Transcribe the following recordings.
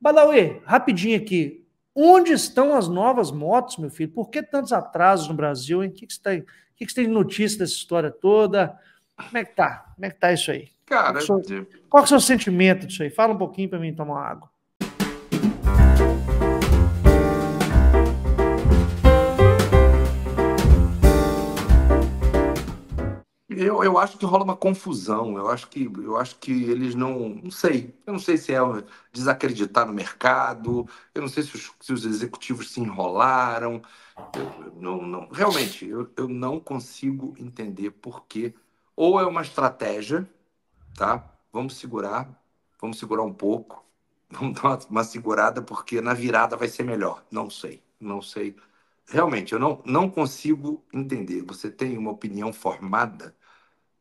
Balaue, rapidinho aqui. Onde estão as novas motos, meu filho? Por que tantos atrasos no Brasil, hein? O que, que, você, tem, o que, que você tem de notícia dessa história toda? Como é que tá? Como é que tá isso aí? Cara, qual, é seu, qual é o seu sentimento disso aí? Fala um pouquinho para mim tomar uma água. eu, eu acho que rola uma confusão. Eu acho que, eu acho que eles não. Não sei. Eu não sei se é desacreditar no mercado, eu não sei se os, se os executivos se enrolaram. Eu, não, não, realmente, eu, eu não consigo entender por quê. Ou é uma estratégia, tá? Vamos segurar, vamos segurar um pouco, vamos dar uma segurada, porque na virada vai ser melhor. Não sei, não sei realmente, eu não, não consigo entender. Você tem uma opinião formada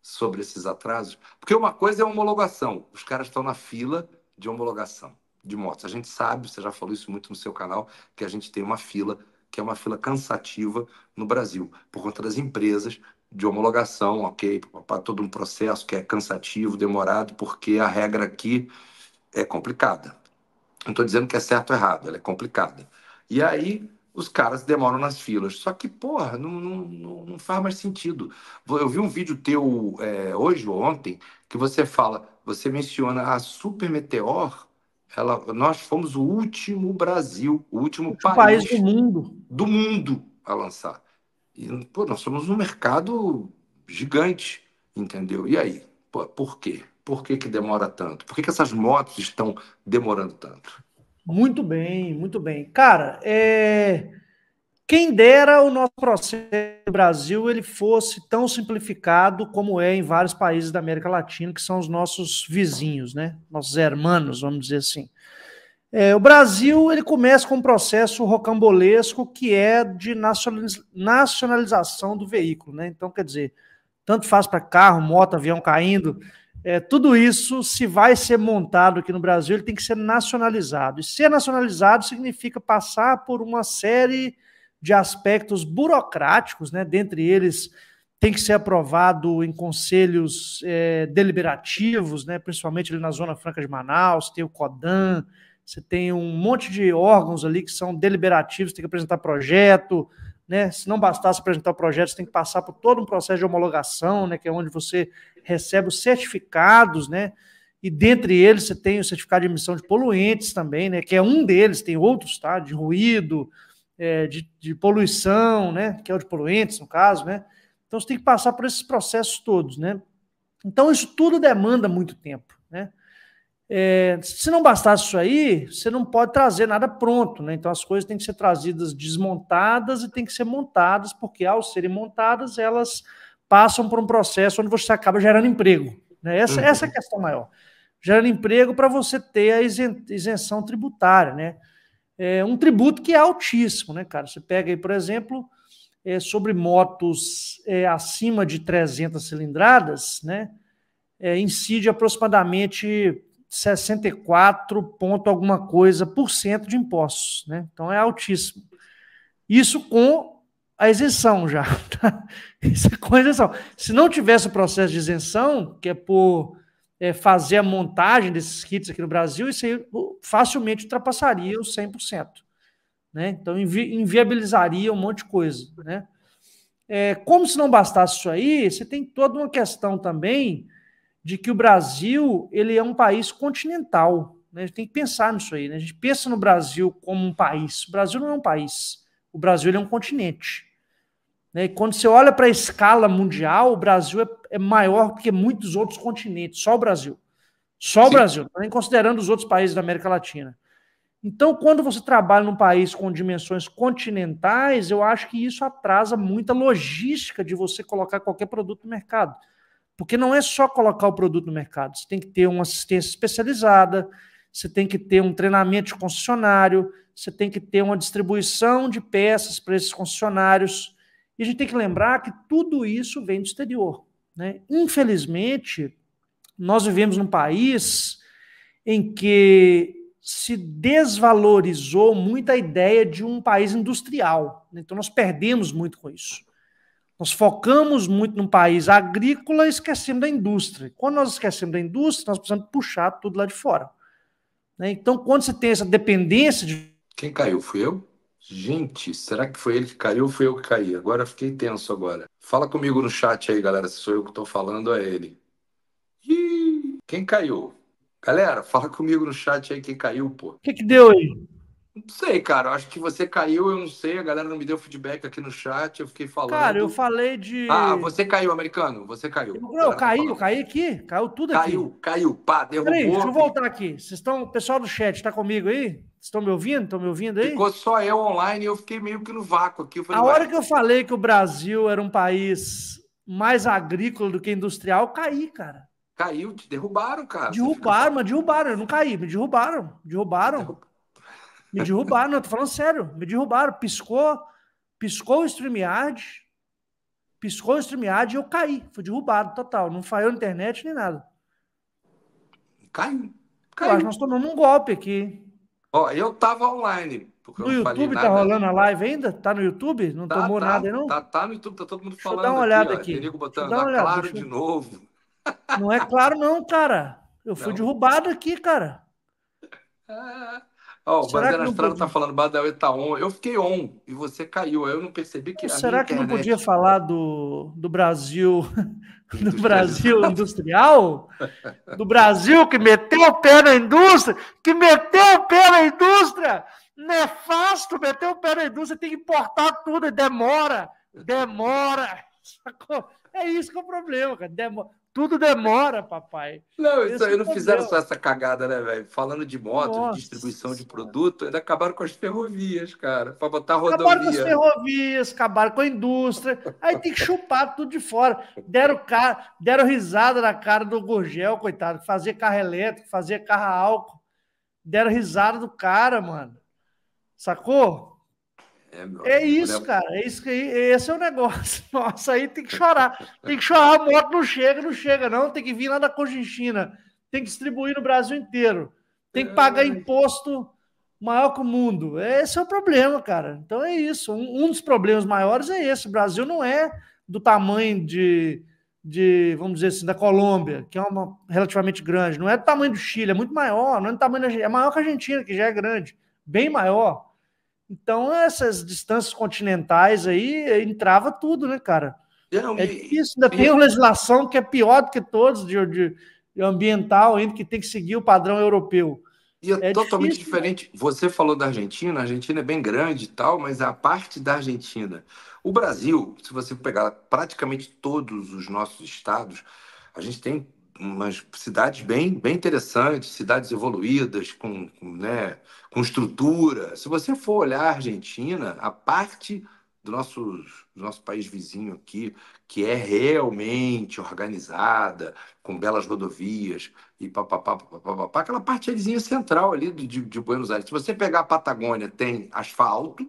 sobre esses atrasos? Porque uma coisa é homologação. Os caras estão na fila de homologação de motos. A gente sabe, você já falou isso muito no seu canal, que a gente tem uma fila que é uma fila cansativa no Brasil, por conta das empresas de homologação, ok? Para todo um processo que é cansativo, demorado, porque a regra aqui é complicada. Não estou dizendo que é certo ou errado, ela é complicada. E aí os caras demoram nas filas. Só que, porra, não, não, não faz mais sentido. Eu vi um vídeo teu é, hoje ou ontem que você fala, você menciona a Super Meteor, ela, nós fomos o último Brasil, o último, o último país, país, do mundo do mundo a lançar. E, pô, nós somos um mercado gigante, entendeu? E aí? Pô, por quê? Por que, que demora tanto? Por que, que essas motos estão demorando tanto? Muito bem, muito bem. Cara, é... quem dera o nosso processo no Brasil ele fosse tão simplificado como é em vários países da América Latina, que são os nossos vizinhos, né? Nossos hermanos, vamos dizer assim. É, o Brasil ele começa com um processo rocambolesco que é de nacionalização do veículo, né? Então, quer dizer, tanto faz para carro, moto, avião caindo, é, tudo isso, se vai ser montado aqui no Brasil, ele tem que ser nacionalizado. E ser nacionalizado significa passar por uma série de aspectos burocráticos, né? dentre eles tem que ser aprovado em conselhos é, deliberativos, né? principalmente ali na Zona Franca de Manaus, tem o CODAN, você tem um monte de órgãos ali que são deliberativos, tem que apresentar projeto, né? Se não bastasse apresentar o projeto, você tem que passar por todo um processo de homologação, né? Que é onde você recebe os certificados, né? E dentre eles você tem o certificado de emissão de poluentes também, né? Que é um deles, tem outros, tá? De ruído, é, de, de poluição, né? Que é o de poluentes, no caso, né? Então você tem que passar por esses processos todos, né? Então isso tudo demanda muito tempo, né? É, se não bastasse isso aí, você não pode trazer nada pronto, né? Então as coisas têm que ser trazidas desmontadas e têm que ser montadas, porque ao serem montadas, elas passam por um processo onde você acaba gerando emprego. Né? Essa, uhum. essa é a questão maior. Gerando emprego para você ter a isenção tributária, né? É um tributo que é altíssimo, né, cara? Você pega aí, por exemplo, é, sobre motos é, acima de 300 cilindradas, né? É, incide aproximadamente 64 ponto alguma coisa por cento de impostos, né? Então é altíssimo. Isso com a isenção já. Tá? Isso é com isenção. Se não tivesse o processo de isenção, que é por é, fazer a montagem desses kits aqui no Brasil, isso aí facilmente ultrapassaria os 100%. Né? Então, invi inviabilizaria um monte de coisa. Né? É, como se não bastasse isso aí, você tem toda uma questão também de que o Brasil ele é um país continental. Né? A gente tem que pensar nisso aí. Né? A gente pensa no Brasil como um país. O Brasil não é um país. O Brasil é um continente. Né? E quando você olha para a escala mundial, o Brasil é, é maior que muitos outros continentes, só o Brasil. Só Sim. o Brasil, nem considerando os outros países da América Latina. Então, quando você trabalha num país com dimensões continentais, eu acho que isso atrasa muita logística de você colocar qualquer produto no mercado. Porque não é só colocar o produto no mercado, você tem que ter uma assistência especializada, você tem que ter um treinamento de concessionário, você tem que ter uma distribuição de peças para esses concessionários, e a gente tem que lembrar que tudo isso vem do exterior. Né? Infelizmente, nós vivemos num país em que se desvalorizou muito a ideia de um país industrial. Né? Então, nós perdemos muito com isso. Nós focamos muito num país agrícola e esquecemos da indústria. Quando nós esquecemos da indústria, nós precisamos puxar tudo lá de fora. Né? Então, quando você tem essa dependência de. Quem caiu? Fui eu? Gente, será que foi ele que caiu ou foi eu que caí? Agora fiquei tenso agora. Fala comigo no chat aí, galera, se sou eu que estou falando ou é ele. Ih, quem caiu? Galera, fala comigo no chat aí quem caiu, pô. O que, que deu aí? Não sei, cara. Eu acho que você caiu, eu não sei. A galera não me deu feedback aqui no chat. Eu fiquei falando. Cara, eu falei de. Ah, você caiu, americano. Você caiu. Eu, caí, eu caí aqui. Caiu tudo aqui. Caiu, caiu. Pá, derrubou. Peraí, deixa eu voltar aqui. Vocês estão. Pessoal do chat, tá comigo aí? Estão me ouvindo? Estão me ouvindo aí? Ficou só eu online e eu fiquei meio que no vácuo aqui. Falei, a hora que eu falei que o Brasil era um país mais agrícola do que industrial, eu caí, cara. Caiu, te derrubaram, cara. Derrubaram, mas derrubaram. Eu não caí, me derrubaram. Derrubaram. Derrub... Me derrubaram, não, tô falando sério. Me derrubaram, piscou, piscou o StreamYard, piscou o StreamYard e eu caí. Fui derrubado total. Não falhou internet nem nada. Caiu. Caiu. nós tomamos um golpe aqui. Ó, eu tava online. No YouTube tá rolando a live ainda? Tá no YouTube? Não tá, tomou tá, nada, não? Tá, tá no YouTube, tá todo mundo falando. Dá uma olhada aqui. aqui. Ó, botando, dá uma tá olhada, claro deixa... de novo. Não é claro, não, cara. Eu fui não. derrubado aqui, cara. Ah. Ó, oh, o Bandeira Estrada está tá falando, Badawi está on. Eu fiquei on e você caiu. Eu não percebi que. Não, será que não podia falar do, do Brasil. Industrial. Do Brasil industrial? do Brasil que meteu o pé na indústria? Que meteu o pé na indústria! Nefasto, meteu o pé na indústria, tem que importar tudo e demora! Demora! É isso que é o problema, cara. Demora. Tudo demora, papai. Não, isso, aí não fizeram só essa cagada, né, velho? Falando de moto, Nossa. de distribuição de produto, ainda acabaram com as ferrovias, cara, para botar rodovia. Acabaram com as ferrovias, acabaram com a indústria. Aí tem que chupar tudo de fora. Deram, car... Deram risada na cara do Gurgel, coitado, fazer carro elétrico, fazer carro álcool. Deram risada do cara, mano. Sacou? É, é isso, né? cara. É isso que, esse é o negócio. Nossa, aí tem que chorar. Tem que chorar, a moto não chega, não chega, não. Tem que vir lá da Cojinchina. Tem que distribuir no Brasil inteiro. Tem que pagar é. imposto maior que o mundo. Esse é o problema, cara. Então é isso. Um, um dos problemas maiores é esse. O Brasil não é do tamanho de, de, vamos dizer assim, da Colômbia, que é uma relativamente grande. Não é do tamanho do Chile, é muito maior. Não é do tamanho da, é maior que a Argentina, que já é grande, bem maior. Então, essas distâncias continentais aí, entrava tudo, né, cara? Não, é difícil, ainda tem uma legislação que é pior do que todos, de, de, ambiental ainda, que tem que seguir o padrão europeu. E é, é totalmente difícil, diferente. Né? Você falou da Argentina, a Argentina é bem grande e tal, mas a parte da Argentina. O Brasil, se você pegar praticamente todos os nossos estados, a gente tem umas cidades bem, bem interessantes, cidades evoluídas, com, com, né, com estrutura. Se você for olhar a Argentina, a parte do nosso, do nosso país vizinho aqui, que é realmente organizada, com belas rodovias e papapá, aquela parte é central ali de, de Buenos Aires. Se você pegar a Patagônia, tem asfalto,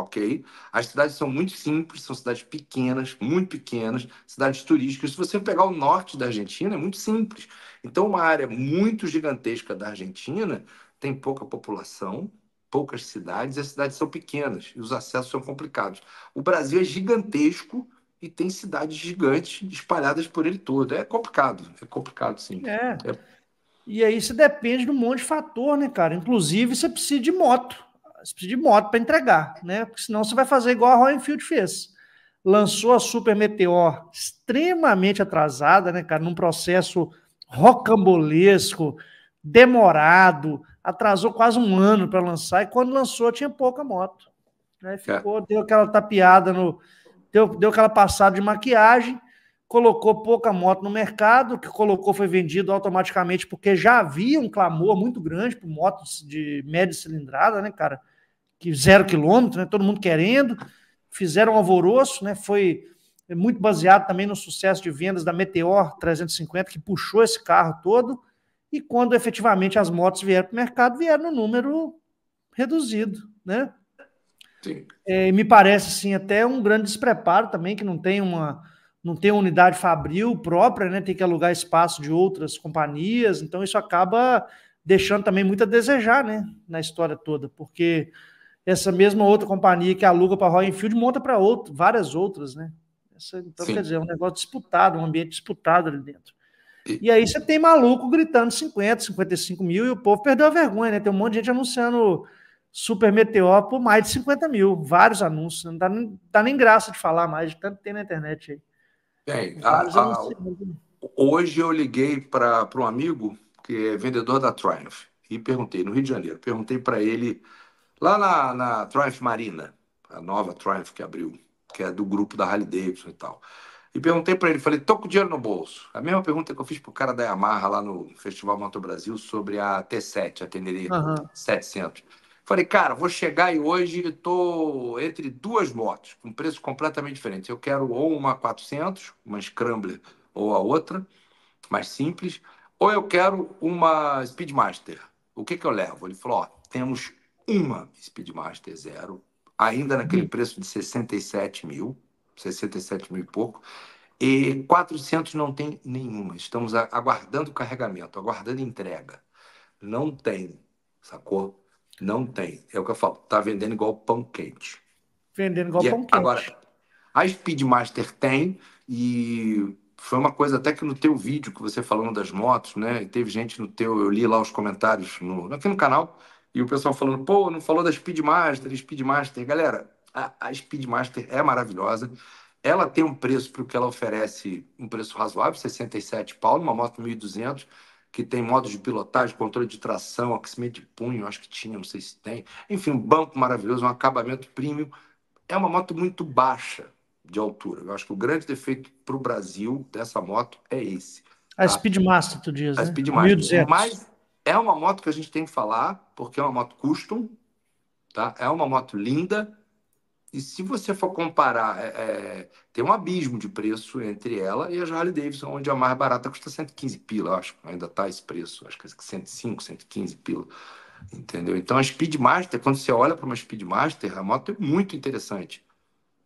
ok? As cidades são muito simples, são cidades pequenas, muito pequenas, cidades turísticas. Se você pegar o norte da Argentina, é muito simples. Então, uma área muito gigantesca da Argentina tem pouca população, poucas cidades, e as cidades são pequenas e os acessos são complicados. O Brasil é gigantesco e tem cidades gigantes espalhadas por ele todo. É complicado, é complicado sim. É. é. E aí isso depende de um monte de fator, né, cara? Inclusive você precisa de moto você precisa de moto para entregar, né? Porque senão você vai fazer igual a Roenfield fez. Lançou a Super Meteor extremamente atrasada, né, cara? Num processo rocambolesco, demorado, atrasou quase um ano para lançar, e quando lançou tinha pouca moto. Né? É. Ficou, é. deu aquela tapeada no. Deu, deu aquela passada de maquiagem, colocou pouca moto no mercado, o que colocou foi vendido automaticamente, porque já havia um clamor muito grande por motos de média cilindrada, né, cara? que zero quilômetro, né? Todo mundo querendo, fizeram um alvoroço, né? Foi muito baseado também no sucesso de vendas da Meteor 350, que puxou esse carro todo. E quando efetivamente as motos vieram para o mercado, vieram no número reduzido, né? É, me parece, assim, até um grande despreparo também, que não tem uma não tem unidade fabril própria, né? Tem que alugar espaço de outras companhias. Então, isso acaba deixando também muito a desejar, né? Na história toda, porque essa mesma outra companhia que aluga para Royal Enfield monta para outro, várias outras, né? Essa, então, Sim. quer dizer, é um negócio disputado, um ambiente disputado ali dentro. E, e aí você tem maluco gritando 50, 55 mil e o povo perdeu a vergonha, né? Tem um monte de gente anunciando Super Meteor por mais de 50 mil, vários anúncios, né? não dá, dá nem graça de falar mais, de tanto tem na internet aí. Bem, é, a, a, né? hoje eu liguei para um amigo que é vendedor da Triumph e perguntei, no Rio de Janeiro, perguntei para ele Lá na, na Triumph Marina, a nova Triumph que abriu, que é do grupo da Harley Davidson e tal. E perguntei para ele, falei, tô com dinheiro no bolso. A mesma pergunta que eu fiz pro cara da Yamaha lá no Festival Moto Brasil sobre a T7, a Tenerife uhum. 700. Falei, cara, vou chegar e hoje tô entre duas motos, com preço completamente diferente. Eu quero ou uma 400, uma Scrambler, ou a outra, mais simples, ou eu quero uma Speedmaster. O que que eu levo? Ele falou, ó, temos uma Speedmaster Zero, ainda naquele hum. preço de 67 mil, 67 mil e pouco, e 400 não tem nenhuma. Estamos aguardando o carregamento, aguardando entrega. Não tem, sacou? Não tem. É o que eu falo, tá vendendo igual pão quente. Vendendo igual e é pão quente. Agora, a Speedmaster tem e foi uma coisa até que no teu vídeo que você falando das motos, né? teve gente no teu, eu li lá os comentários no, aqui no canal, e o pessoal falando, pô, não falou da Speedmaster, Speedmaster. Galera, a, a Speedmaster é maravilhosa. Ela tem um preço para o que ela oferece, um preço razoável, 67 pau, uma moto 1.200, que tem modos de pilotagem, controle de tração, aquecimento de punho, acho que tinha, não sei se tem. Enfim, um banco maravilhoso, um acabamento premium. É uma moto muito baixa de altura. Eu acho que o grande defeito para o Brasil dessa moto é esse. A tá? Speedmaster, tu diz, A né? Speedmaster. 1.200. Mais, é uma moto que a gente tem que falar, porque é uma moto custom, tá? É uma moto linda. E se você for comparar, é, é tem um abismo de preço entre ela e a Harley Davidson, onde a mais barata custa 115 pila, acho. Ainda tá esse preço, acho que é 105, 115 pila. Entendeu? Então a Speedmaster, quando você olha para uma Speedmaster, a moto é muito interessante.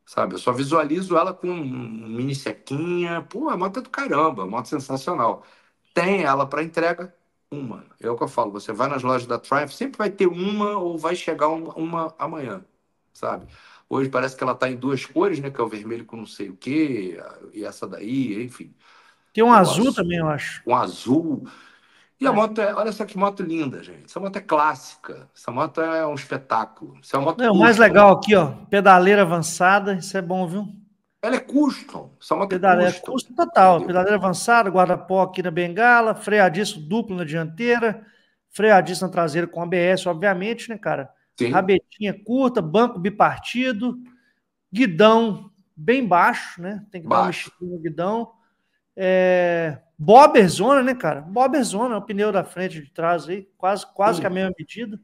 Sabe? Eu só visualizo ela com um mini sequinha. Pô, a moto é do caramba, a moto é sensacional. Tem ela para entrega, uma. É o que eu falo. Você vai nas lojas da Triumph, sempre vai ter uma ou vai chegar uma, uma amanhã, sabe? Hoje parece que ela está em duas cores, né? Que é o vermelho com não sei o quê, e essa daí, enfim. Tem um, um azul, azul, também, eu acho. Um azul. E a é. moto é, olha só que moto linda, gente. Essa moto é clássica. Essa moto é um espetáculo. Essa é uma moto. é o mais legal aqui, ó, pedaleira avançada. Isso é bom, viu? Ela é custom. São uma pedaleira é custom. custom total. Pedaleira avançada, guarda-pó aqui na bengala, freadiço duplo na dianteira, freadiço na traseira com ABS, obviamente, né, cara? Sim. Rabetinha curta, banco bipartido, guidão bem baixo, né? Tem que baixo. dar um no guidão. É... né, cara? Bobber é o pneu da frente e de trás aí, quase, quase que a mesma medida.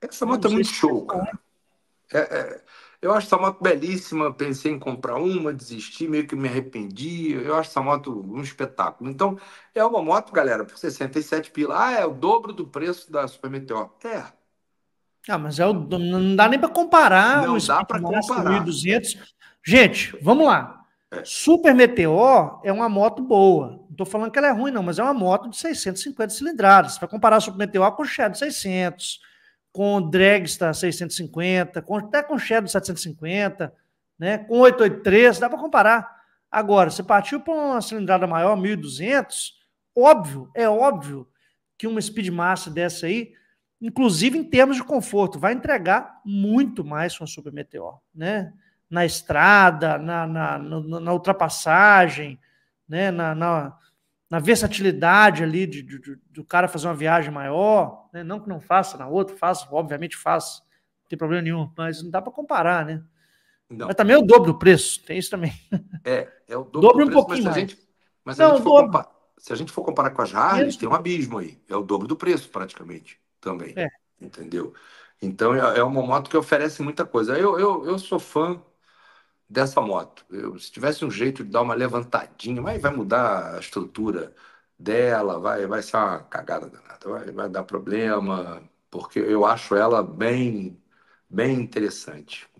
Essa moto é muito show, cara. É, é, eu acho essa moto belíssima, pensei em comprar uma, desisti, meio que me arrependi. Eu acho essa moto um espetáculo. Então, é uma moto, galera, por 67 pila. Ah, é o dobro do preço da Super Meteor. É. Ah, mas é o, não dá nem para comparar. Não dá para comparar. 1.200. Gente, vamos lá. É. Super Meteor é uma moto boa. Não estou falando que ela é ruim, não, mas é uma moto de 650 cilindradas. Para comparar a Super Meteor com o Shadow 600 com Dragstar 650, com, até com Shadow 750, né? com 883, dá para comparar. Agora, se partiu para uma cilindrada maior, 1.200, óbvio, é óbvio que uma Speedmaster dessa aí, inclusive em termos de conforto, vai entregar muito mais com a Super Meteor, né? Na estrada, na, na, na, na ultrapassagem, né? na, na na versatilidade ali de, de, de, do cara fazer uma viagem maior, né? não que não faça na outra, faz obviamente faz não tem problema nenhum, mas não dá para comparar, né? Não. Mas também é o dobro do preço, tem isso também. É, é o dobro, dobro do preço, um pouquinho mas se A gente, mas não, a gente for comparar, se a gente for comparar com as Harley, é. tem um abismo aí, é o dobro do preço praticamente também, é. entendeu? Então é, é uma moto que oferece muita coisa. Eu, eu, eu sou fã dessa moto. Eu, se tivesse um jeito de dar uma levantadinha, mas vai mudar a estrutura dela, vai, vai ser uma cagada danada, vai, vai dar problema, porque eu acho ela bem, bem interessante.